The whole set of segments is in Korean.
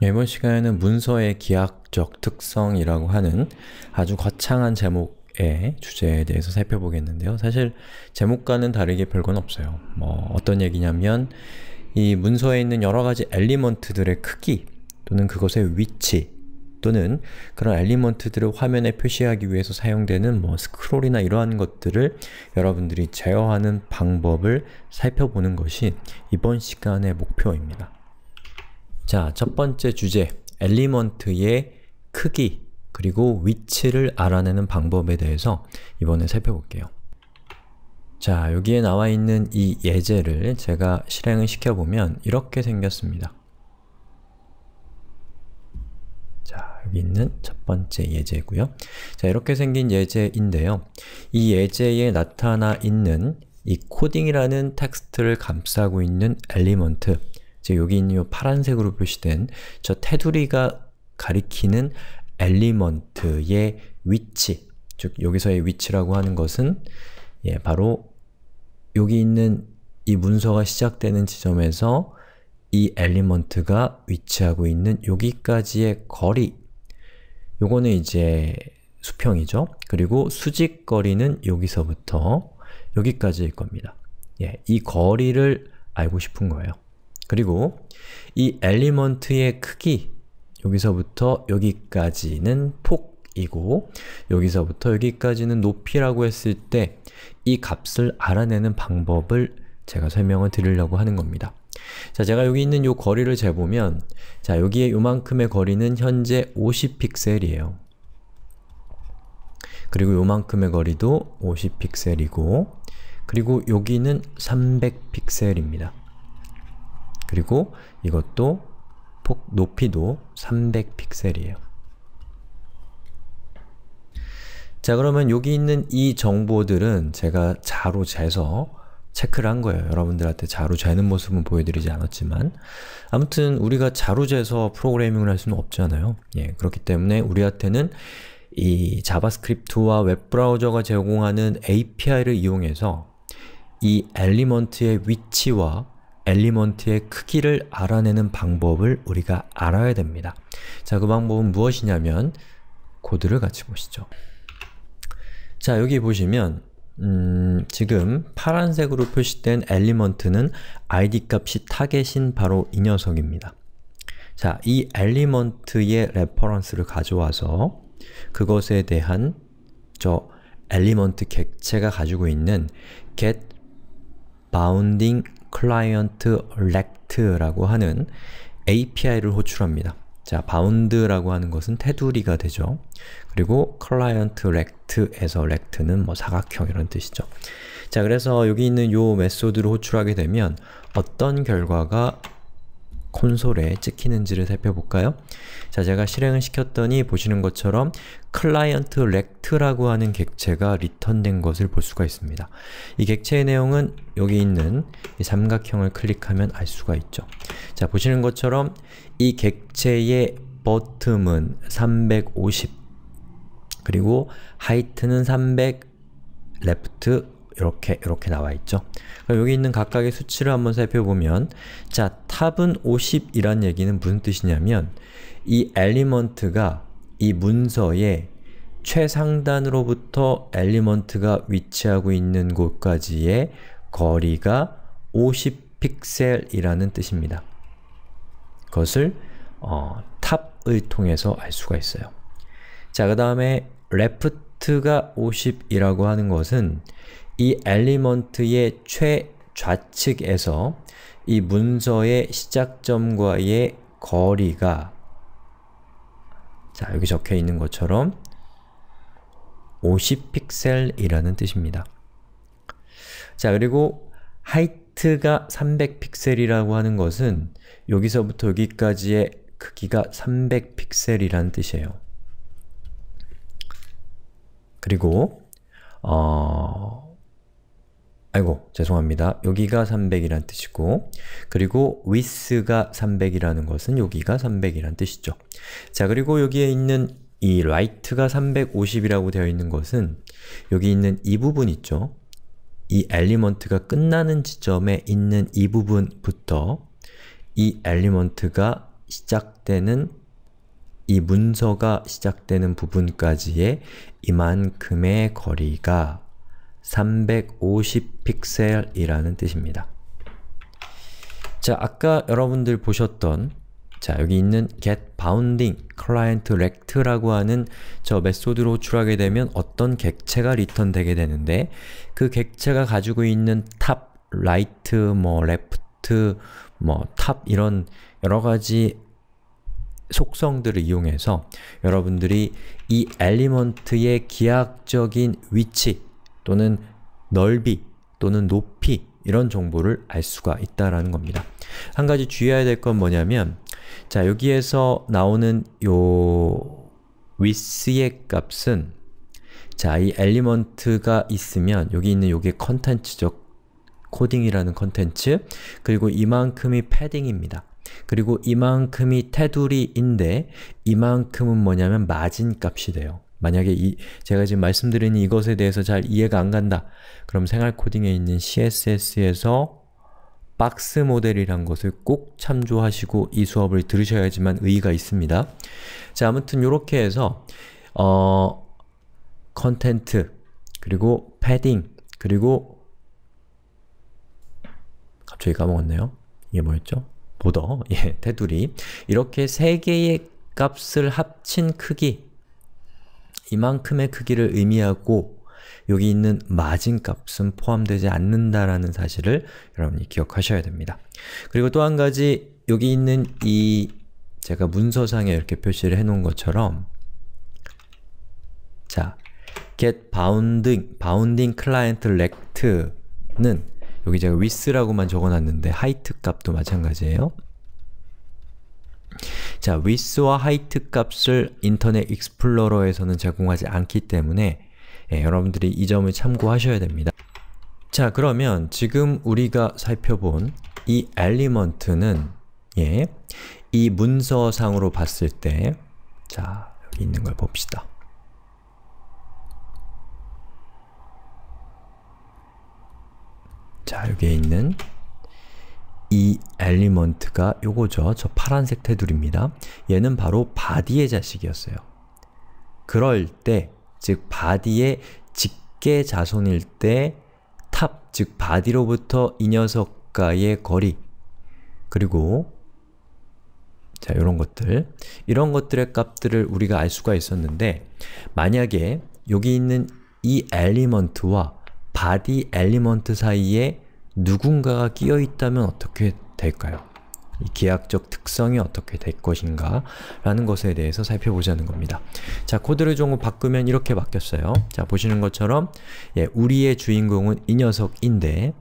이번 시간에는 문서의 기하학적 특성이라고 하는 아주 거창한 제목의 주제에 대해서 살펴보겠는데요. 사실 제목과는 다르게 별건 없어요. 뭐 어떤 얘기냐면 이 문서에 있는 여러 가지 엘리먼트들의 크기 또는 그것의 위치 또는 그런 엘리먼트들을 화면에 표시하기 위해서 사용되는 뭐 스크롤이나 이러한 것들을 여러분들이 제어하는 방법을 살펴보는 것이 이번 시간의 목표입니다. 자, 첫 번째 주제, 엘리먼트의 크기 그리고 위치를 알아내는 방법에 대해서 이번에 살펴볼게요. 자, 여기에 나와 있는 이 예제를 제가 실행을 시켜보면 이렇게 생겼습니다. 자, 여기 있는 첫 번째 예제고요. 자, 이렇게 생긴 예제인데요. 이 예제에 나타나 있는 이 코딩이라는 텍스트를 감싸고 있는 엘리먼트 여기 있는 이 파란색으로 표시된 저 테두리가 가리키는 엘리먼트의 위치, 즉 여기서의 위치라고 하는 것은 예, 바로 여기 있는 이 문서가 시작되는 지점에서 이 엘리먼트가 위치하고 있는 여기까지의 거리 요거는 이제 수평이죠. 그리고 수직 거리는 여기서부터 여기까지일 겁니다. 예, 이 거리를 알고 싶은 거예요. 그리고 이 엘리먼트의 크기 여기서부터 여기까지는 폭이고 여기서부터 여기까지는 높이라고 했을 때 이 값을 알아내는 방법을 제가 설명을 드리려고 하는 겁니다. 자, 제가 여기 있는 요 거리를 재보면 자, 여기에 요만큼의 거리는 현재 50픽셀이에요. 그리고 요만큼의 거리도 50픽셀이고 그리고 여기는 300픽셀입니다. 그리고 이것도 폭 높이도 300픽셀이에요. 자 그러면 여기 있는 이 정보들은 제가 자로 재서 체크를 한 거예요. 여러분들한테 자로 재는 모습은 보여드리지 않았지만 아무튼 우리가 자로 재서 프로그래밍을 할 수는 없잖아요. 예, 그렇기 때문에 우리한테는 이 자바스크립트와 웹브라우저가 제공하는 API를 이용해서 이 엘리먼트의 위치와 엘리먼트의 크기를 알아내는 방법을 우리가 알아야 됩니다. 자, 그 방법은 무엇이냐면 코드를 같이 보시죠. 자, 여기 보시면 음, 지금 파란색으로 표시된 엘리먼트는 id 값이 타겟인 바로 이 녀석입니다. 자, 이 엘리먼트의 레퍼런스를 가져와서 그것에 대한 저 엘리먼트 객체가 가지고 있는 get bounding client e e c t 라고 하는 API를 호출합니다. 자, bound라고 하는 것은 테두리가 되죠. 그리고 client rect에서 rect는 뭐 사각형 이런 뜻이죠. 자, 그래서 여기 있는 요 메소드를 호출하게 되면 어떤 결과가 콘솔에 찍히는지를 살펴볼까요? 자, 제가 실행을 시켰더니 보시는 것처럼 클라이언트 렉트라고 하는 객체가 리턴된 것을 볼 수가 있습니다. 이 객체의 내용은 여기 있는 삼각형을 클릭하면 알 수가 있죠. 자, 보시는 것처럼 이 객체의 버튼은 350 그리고 하이트는 300 레프트 이렇게 이렇게 나와 있죠. 여기 있는 각각의 수치를 한번 살펴보면 자, 탑은 50이란 얘기는 무슨 뜻이냐면 이 엘리먼트가 이 문서의 최상단으로부터 엘리먼트가 위치하고 있는 곳까지의 거리가 50픽셀이라는 뜻입니다. 그것을 어, 탑을 통해서 알 수가 있어요. 자, 그 다음에 레프트가 50이라고 하는 것은 이 엘리먼트의 최좌측에서 이 문서의 시작점과의 거리가 자 여기 적혀 있는 것처럼 50픽셀이라는 뜻입니다. 자 그리고 하이트가 300픽셀이라고 하는 것은 여기서부터 여기까지의 크기가 300픽셀이라는 뜻이에요. 그리고 어... 아이고 죄송합니다. 여기가 300이란 뜻이고 그리고 with가 d 300이라는 것은 여기가 300이란 뜻이죠. 자 그리고 여기에 있는 이 right가 350이라고 되어 있는 것은 여기 있는 이 부분 있죠? 이 엘리먼트가 끝나는 지점에 있는 이 부분부터 이 엘리먼트가 시작되는 이 문서가 시작되는 부분까지의 이만큼의 거리가 350 픽셀이라는 뜻입니다. 자, 아까 여러분들 보셨던 자, 여기 있는 getBounding clientRect라고 하는 저 메소드로 호출하게 되면 어떤 객체가 리턴 되게 되는데 그 객체가 가지고 있는 top, right, 뭐 left, 뭐 top 이런 여러가지 속성들을 이용해서 여러분들이 이 엘리먼트의 기하학적인 위치, 또는 넓이 또는 높이 이런 정보를 알 수가 있다라는 겁니다. 한 가지 주의해야 될 건 뭐냐면 자 여기에서 나오는 요 with의 d 값은 자이 엘리먼트가 있으면 여기 있는 요게 컨텐츠적 코딩이라는 컨텐츠 그리고 이만큼이 패딩입니다. 그리고 이만큼이 테두리인데 이만큼은 뭐냐면 마진 값이 돼요. 만약에 이, 제가 지금 말씀드린 이것에 대해서 잘 이해가 안 간다. 그럼 생활 코딩에 있는 CSS에서 박스 모델이란 것을 꼭 참조하시고 이 수업을 들으셔야지만 의의가 있습니다. 자, 아무튼 이렇게 해서 어, 컨텐트, 그리고 패딩, 그리고 갑자기 까먹었네요. 이게 뭐였죠? 보더, 예, 테두리 이렇게 세 개의 값을 합친 크기 이만큼의 크기를 의미하고 여기 있는 마진값은 포함되지 않는다라는 사실을 여러분이 기억하셔야 됩니다. 그리고 또 한 가지 여기 있는 이 제가 문서상에 이렇게 표시를 해놓은 것처럼 자, get bounding, bounding client rect는 여기 제가 with라고만 d 적어놨는데 height 값도 마찬가지예요. 자, width와 height 값을 인터넷 익스플로러에서는 제공하지 않기 때문에 예, 여러분들이 이 점을 참고하셔야 됩니다. 자, 그러면 지금 우리가 살펴본 이 엘리먼트는 예, 이 문서상으로 봤을 때 자, 여기 있는 걸 봅시다. 자, 여기에 있는 이 엘리먼트가 요거죠. 저 파란색 테두리입니다. 얘는 바로 바디의 자식이었어요. 그럴 때, 즉 바디의 직계 자손일 때 탑, 즉 바디로부터 이 녀석과의 거리 그리고 자, 요런 것들 이런 것들의 값들을 우리가 알 수가 있었는데 만약에 여기 있는 이 엘리먼트와 바디 엘리먼트 사이에 누군가가 끼어 있다면 어떻게 될까요? 기하학적 특성이 어떻게 될 것인가 라는 것에 대해서 살펴보자는 겁니다. 자, 코드를 조금 바꾸면 이렇게 바뀌었어요. 자, 보시는 것처럼 예, 우리의 주인공은 이 녀석인데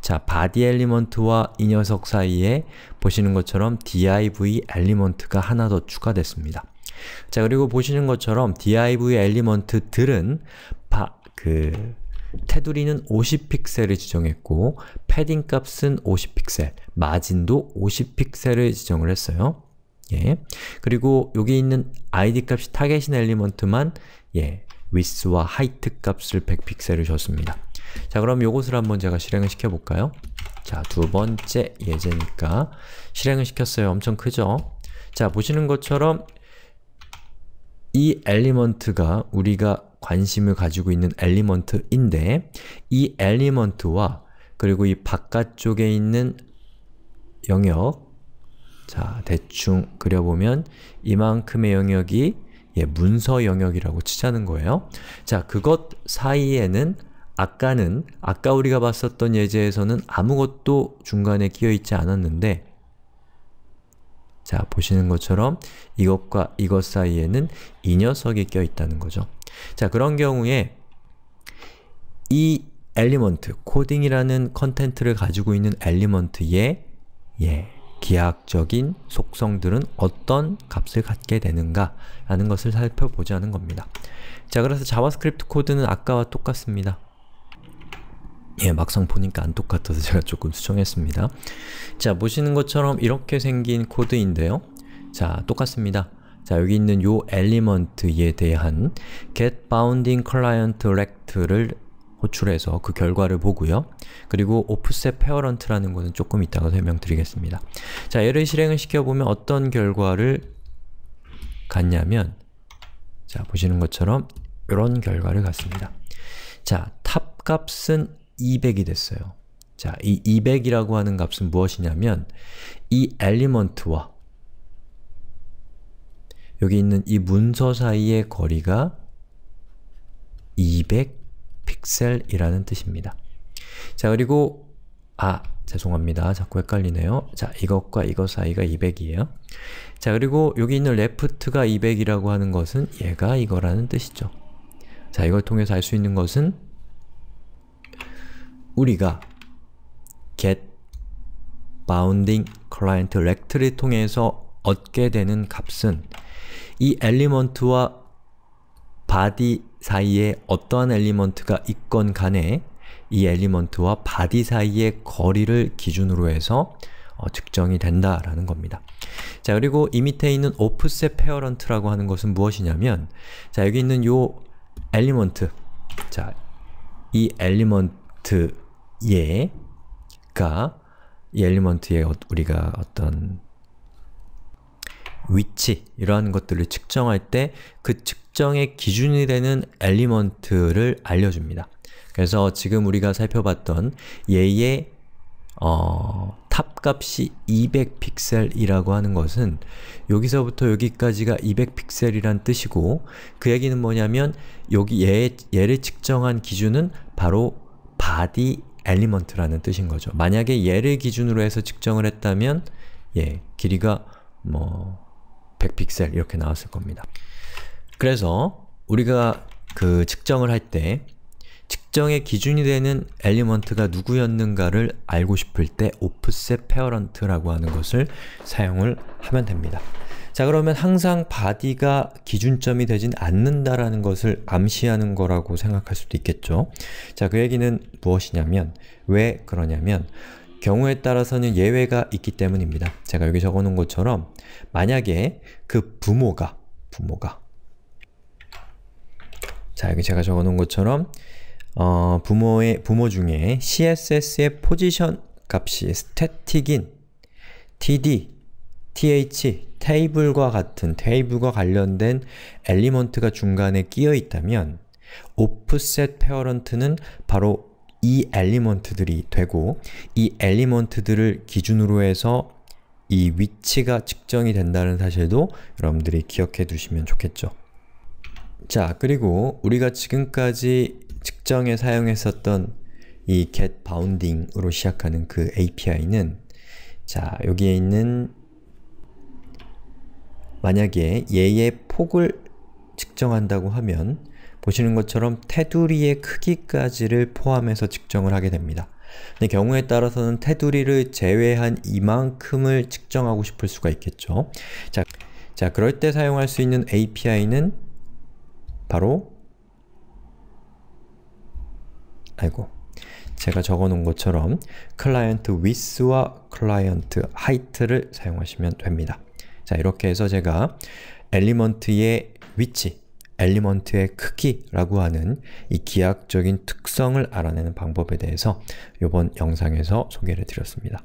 자, body 엘리먼트와 이 녀석 사이에 보시는 것처럼 div 엘리먼트가 하나 더 추가됐습니다. 자, 그리고 보시는 것처럼 div 엘리먼트들은 바, 그 테두리는 50픽셀을 지정했고 패딩 값은 50픽셀, 마진도 50픽셀을 지정을 했어요. 예. 그리고 여기 있는 id 값이 타겟인 엘리먼트만 예, width와 height 값을 100픽셀을 줬습니다. 자 그럼 이것을 한번 제가 실행을 시켜볼까요? 자 두번째 예제니까 실행을 시켰어요. 엄청 크죠? 자 보시는 것처럼 이 엘리먼트가 우리가 관심을 가지고 있는 엘리먼트인데 이 엘리먼트와 그리고 이 바깥쪽에 있는 영역 자, 대충 그려보면 이만큼의 영역이 예, 문서 영역이라고 치자는 거예요. 자, 그것 사이에는 아까는, 아까 우리가 봤었던 예제에서는 아무것도 중간에 끼어있지 않았는데 자, 보시는 것처럼 이것과 이것 사이에는 이 녀석이 껴있다는 거죠. 자, 그런 경우에 이 엘리먼트, 코딩이라는 컨텐트를 가지고 있는 엘리먼트의 예, 기하학적인 속성들은 어떤 값을 갖게 되는가 라는 것을 살펴보자는 겁니다. 자, 그래서 자바스크립트 코드는 아까와 똑같습니다. 예, 막상 보니까 안 똑같아서 제가 조금 수정했습니다. 자, 보시는 것처럼 이렇게 생긴 코드인데요. 자, 똑같습니다. 자, 여기 있는 요 엘리먼트에 대한 getBoundingClientRect를 호출해서 그 결과를 보고요. 그리고 offsetParent라는 것은 조금 이따가 설명드리겠습니다. 자, 얘를 실행을 시켜보면 어떤 결과를 갖냐면 자, 보시는 것처럼 이런 결과를 갖습니다. 자, 탑 값은 200이 됐어요. 자, 이 200이라고 하는 값은 무엇이냐면 이 엘리먼트와 여기 있는 이 문서 사이의 거리가 200 픽셀이라는 뜻입니다. 자, 그리고 아, 죄송합니다. 자꾸 헷갈리네요. 자, 이것과 이것 사이가 200이에요. 자, 그리고 여기 있는 l e f 가 200이라고 하는 것은 얘가 이거라는 뜻이죠. 자, 이걸 통해서 알 수 있는 것은 우리가 get bounding client lect를 통해서 얻게 되는 값은 이 엘리먼트와 바디 사이에 어떠한 엘리먼트가 있건 간에 이 엘리먼트와 바디 사이의 거리를 기준으로 해서 어, 측정이 된다라는 겁니다. 자 그리고 이 밑에 있는 offset parent라고 하는 것은 무엇이냐면 자 여기 있는 요 엘리먼트 자이 엘리먼트의 가이 엘리먼트의 어, 우리가 어떤 위치 이러한 것들을 측정할 때 그 측정의 기준이 되는 엘리먼트를 알려줍니다. 그래서 지금 우리가 살펴봤던 얘의 어, 탑값이 200픽셀이라고 하는 것은 여기서부터 여기까지가 200픽셀이란 뜻이고 그 얘기는 뭐냐면 여기 얘, 얘를 측정한 기준은 바로 바디 엘리먼트라는 뜻인 거죠. 만약에 얘를 기준으로 해서 측정을 했다면 예, 길이가 뭐 100픽셀 이렇게 나왔을 겁니다. 그래서 우리가 그 측정을 할 때 측정의 기준이 되는 엘리먼트가 누구였는가를 알고 싶을 때 offset parent라고 하는 것을 사용을 하면 됩니다. 자 그러면 항상 b o d y 가 기준점이 되진 않는다라는 것을 암시하는 거라고 생각할 수도 있겠죠. 자 그 얘기는 무엇이냐면 왜 그러냐면 경우에 따라서는 예외가 있기 때문입니다. 제가 여기 적어놓은 것처럼 만약에 그 부모가 부모가 자 여기 제가 적어놓은 것처럼 어, 부모의 부모 중에 css의 포지션 값이 스태틱인 td, th, 테이블과 같은 테이블과 관련된 엘리먼트가 중간에 끼어 있다면 offset parent는 바로 이 엘리먼트들이 되고 이 엘리먼트들을 기준으로 해서 이 위치가 측정이 된다는 사실도 여러분들이 기억해 두시면 좋겠죠. 자, 그리고 우리가 지금까지 측정에 사용했었던 이 getBounding으로 시작하는 그 API는 자, 여기에 있는 만약에 얘의 폭을 측정한다고 하면 보시는 것처럼 테두리의 크기까지를 포함해서 측정을 하게 됩니다. 근데 경우에 따라서는 테두리를 제외한 이만큼을 측정하고 싶을 수가 있겠죠. 자, 자 그럴 때 사용할 수 있는 API는 바로 아이고 제가 적어놓은 것처럼 클라이언트 width와 클라이언트 height를 사용하시면 됩니다. 자 이렇게 해서 제가 엘리먼트의 위치 엘리먼트의 크기라고 하는 이 기하학적인 특성을 알아내는 방법에 대해서 요번 영상에서 소개를 드렸습니다.